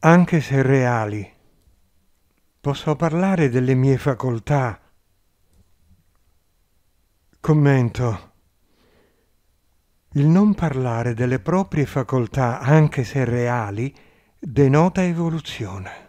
anche se reali. Posso parlare delle mie facoltà. Commento. Il non parlare delle proprie facoltà, anche se reali, denota evoluzione.